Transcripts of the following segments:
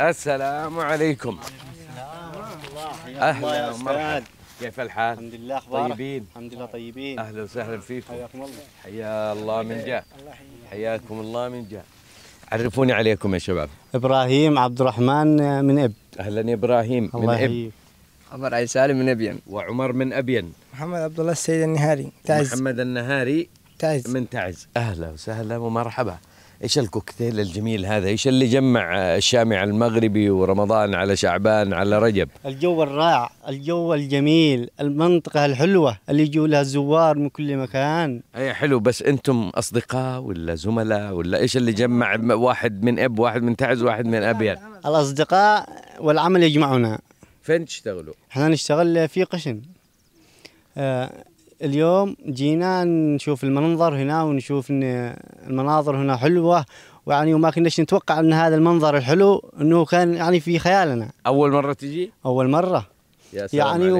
السلام عليكم اهلا ومرحبا كيف الحال؟ الحمد لله اخبارك طيبين الحمد لله طيبين اهلا وسهلا فيكم حياكم الله حيا الله من جاء حياكم الله من جاء عرفوني عليكم يا شباب ابراهيم عبد الرحمن آه، من اب اهلا يا ابراهيم من اب عمر علي سالم من ابين وعمر من ابين محمد عبد الله السيد النهاري تعز محمد النهاري تعز من تعز اهلا وسهلا ومرحبا ايش الكوكتيل الجميل هذا ايش اللي جمع الشامع المغربي ورمضان على شعبان على رجب الجو الرائع الجو الجميل المنطقه الحلوه اللي يجوا لها الزوار من كل مكان اي حلو بس انتم اصدقاء ولا زملاء ولا ايش اللي جمع واحد من اب واحد من تعز واحد من ابيض يعني؟ الاصدقاء والعمل يجمعنا فين تشتغلوا احنا نشتغل في قشن آه اليوم جينا نشوف المنظر هنا ونشوف ان المناظر هنا حلوه ويعني وما كناش نتوقع ان هذا المنظر الحلو انه كان يعني في خيالنا اول مره تجي اول مره يا سلام يعني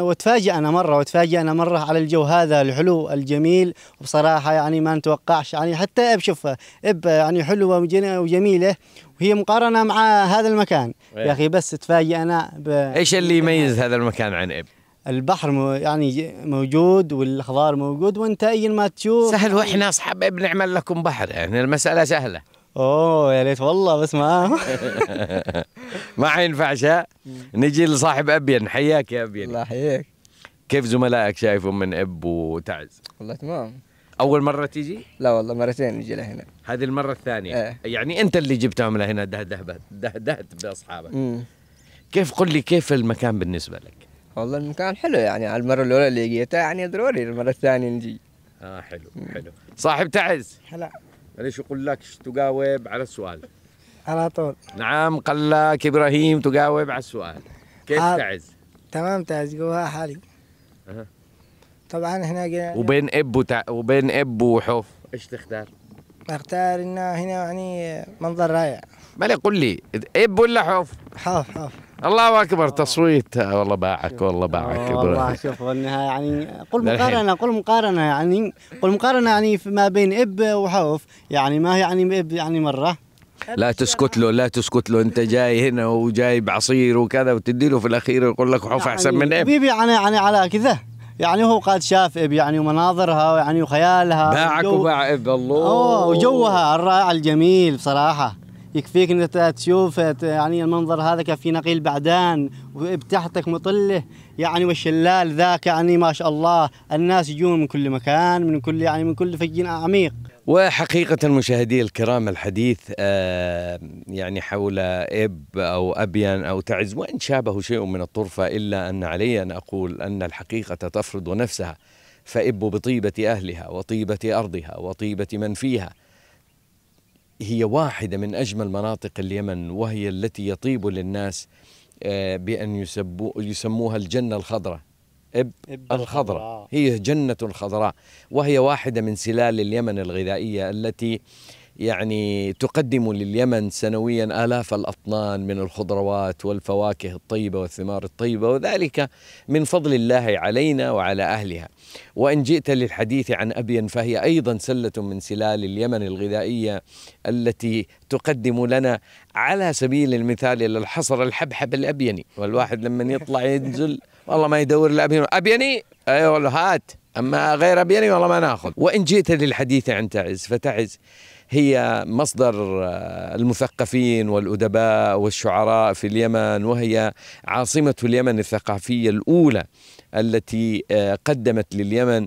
وتفاجئ انا مره وتفاجئ انا مره على الجو هذا الحلو الجميل وبصراحه يعني ما نتوقعش يعني حتى اب شوفها اب يعني حلوه وجميله وهي مقارنه مع هذا المكان يا إيه. اخي بس تفاجئ انا ايش اللي يميز هذا المكان عن اب؟ البحر يعني موجود والخضار موجود وانت اي ما تشوف سهل واحنا اصحاب بنعمل لكم بحر يعني المساله سهله اوه يا ليت والله بس ما ما حينفعش نجي لصاحب ابين حياك يا ابين الله يحييك كيف زملائك شايفهم من اب وتعز؟ والله تمام اول مره تيجي؟ لا والله مرتين نجي لهنا هذه المره الثانيه ايه. يعني انت اللي جبتهم لهنا دهدهت دهدهت باصحابك كيف قل لي كيف المكان بالنسبه لك؟ والله المكان حلو يعني على المره الاولى اللي جيتها يعني ضروري المره الثانيه نجي اه حلو حلو صاحب تعز هلا ليش اقول لك تجاوب على السؤال على طول نعم قال لك ابراهيم تجاوب على السؤال كيف آه. تعز؟ تمام تعز جواها حالي أه. طبعا هنا وبين اب وتع... وبين اب وحوف ايش تختار؟ اختار انه هنا يعني منظر رائع ما قل لي اب ولا حوف؟ حوف حوف الله اكبر آه. تصويت آه، والله باعك والله باعك آه، والله شوف انها يعني قل مقارنه قل مقارنه يعني قل مقارنه يعني ما بين اب وحوف يعني ما يعني اب يعني مره لا تسكت له لا تسكت له انت جاي هنا وجاي بعصير وكذا وتدي له في الاخير يقول لك حوف احسن يعني من اب بيبي يعني يعني على كذا يعني هو قد شاف اب يعني ومناظرها يعني وخيالها باعك وباع اب الله وجوها الرائع الجميل بصراحه يكفيك ان تشوف يعني المنظر هذا كان في نقيل بعدان وبتحتك مطله يعني والشلال ذاك يعني ما شاء الله الناس يجون من كل مكان من كل يعني من كل فج عميق وحقيقة مشاهدي الكرام الحديث آه يعني حول إب أو أبيان أو تعز وإن شابه شيء من الطرفة إلا أن علي أن أقول أن الحقيقة تفرض نفسها فإب بطيبة أهلها وطيبة أرضها وطيبة من فيها هي واحدة من أجمل مناطق اليمن وهي التي يطيب للناس آه، بأن يسبو يسموها الجنة الخضراء إب الخضراء هي جنة الخضراء وهي واحدة من سلال اليمن الغذائية التي يعني تقدم لليمن سنويا آلاف الأطنان من الخضروات والفواكه الطيبة والثمار الطيبة وذلك من فضل الله علينا وعلى أهلها وإن جئت للحديث عن أبين فهي أيضا سلة من سلال اليمن الغذائية التي تقدم لنا على سبيل المثال الحصر الحبحب الأبيني والواحد لما يطلع ينزل والله ما يدور الأبيني أبيني أيوة هات أما غير أبيني والله ما ناخذ وإن جئت للحديث عن تعز فتعز هي مصدر آه، المثقفين والأدباء والشعراء في اليمن وهي عاصمة اليمن الثقافية الأولى التي آه، قدمت لليمن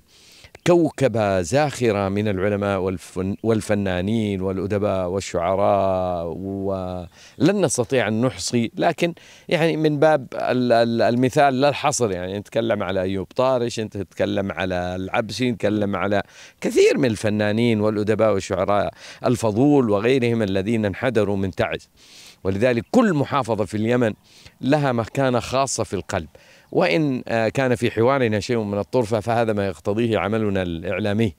كوكبة زاخرة من العلماء والفن والفنانين والأدباء والشعراء ولن نستطيع أن نحصي لكن يعني من باب المثال لا الحصر يعني نتكلم على أيوب طارش نتكلم على العبسي نتكلم على كثير من الفنانين والأدباء والشعراء الفضول وغيرهم الذين انحدروا من تعز ولذلك كل محافظة في اليمن لها مكانة خاصة في القلب وإن آه، كان في حوارنا شيء من الطرفة فهذا ما يقتضيه عملنا الإعلامي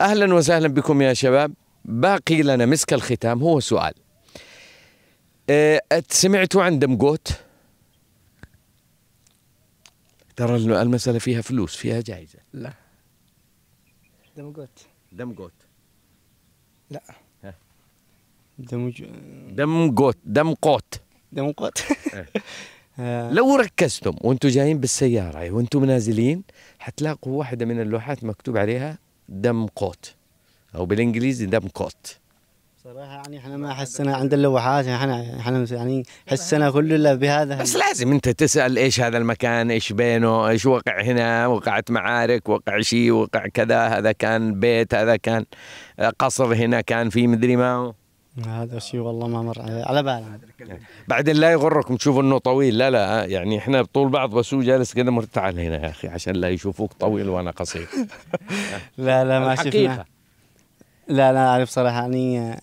أهلا وسهلا بكم يا شباب باقي لنا مسك الختام هو سؤال آه، سمعتوا عن دمقوت؟ ترى المسألة فيها فلوس فيها جائزة لا دمقوت دمقوت لا دم دم قوت دم قوت دم قوت آه. لو ركزتم وانتم جايين بالسياره وانتم نازلين حتلاقوا واحده من اللوحات مكتوب عليها دم قوت او بالانجليزي دم قوت صراحه يعني احنا ما حسنا عند اللوحات يعني احنا احنا يعني حسنا كلنا بهذا بس لازم انت تسال ايش هذا المكان ايش بينه ايش وقع هنا وقعت معارك وقع شيء وقع كذا هذا كان بيت هذا كان قصر هنا كان في مدري ما هذا شيء والله ما مر على بالنا بعدين لا يغركم تشوفوا انه طويل لا لا يعني احنا بطول بعض بس هو جالس كذا مرتعل هنا يا اخي عشان لا يشوفوك طويل وانا قصير لا لا ما شفنا لا لا اعرف صراحه يعني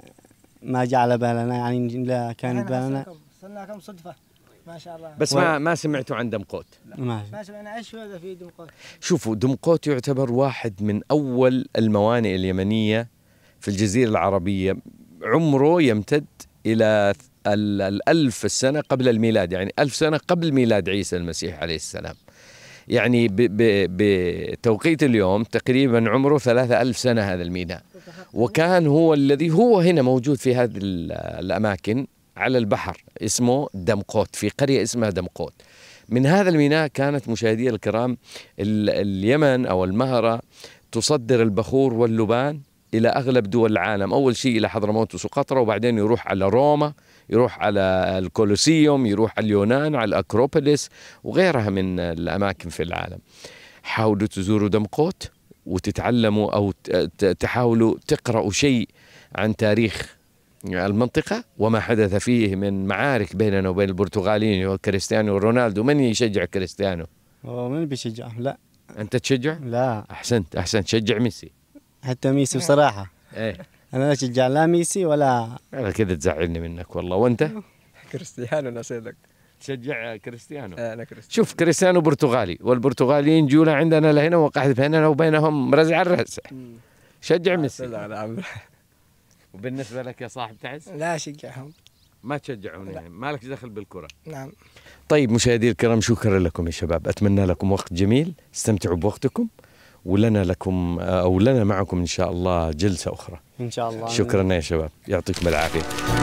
ما جاء على بالنا يعني لا كان بالنا استناكم صدفه ما شاء الله بس ما ما سمعتوا عن دمقوت لا. ما سمعنا ايش هذا في دمقوت شوفوا دمقوت يعتبر واحد من اول الموانئ اليمنيه في الجزيره العربيه عمره يمتد إلى الألف السنة قبل الميلاد يعني ألف سنة قبل ميلاد عيسى المسيح عليه السلام يعني بتوقيت اليوم تقريبا عمره ثلاثة ألف سنة هذا الميناء وكان هو الذي هو هنا موجود في هذه الأماكن على البحر اسمه دمقوت في قرية اسمها دمقوت من هذا الميناء كانت مشاهدي الكرام اليمن أو المهرة تصدر البخور واللبان الى اغلب دول العالم اول شيء الى حضرموت وسقطرى وبعدين يروح على روما يروح على الكولوسيوم يروح على اليونان على الاكروبوليس وغيرها من الاماكن في العالم حاولوا تزوروا دمقوت وتتعلموا او تحاولوا تقراوا شيء عن تاريخ المنطقه وما حدث فيه من معارك بيننا وبين البرتغاليين وكريستيانو ورونالدو من يشجع كريستيانو؟ من بيشجعه؟ لا انت تشجع؟ لا احسنت احسنت تشجع ميسي حتى ميسي إيه. بصراحه ايه انا لا اشجع لا ميسي ولا انا كذا تزعلني منك والله وانت؟ كريستيانو انا صدق تشجع كريستيانو إيه، انا كريستيانو شوف كريستيانو برتغالي والبرتغاليين جوله عندنا لهنا وقحد بيننا وبينهم رزع الرزع شجع ميسي لا لا وبالنسبه لك يا صاحب تعز؟ لا اشجعهم ما تشجعون يعني مالك دخل بالكرة نعم طيب مشاهدي الكرام شكرا لكم يا شباب أتمنى لكم وقت جميل استمتعوا بوقتكم ولنا لكم او لنا معكم ان شاء الله جلسه اخرى ان شاء الله شكرا يا شباب يعطيكم العافيه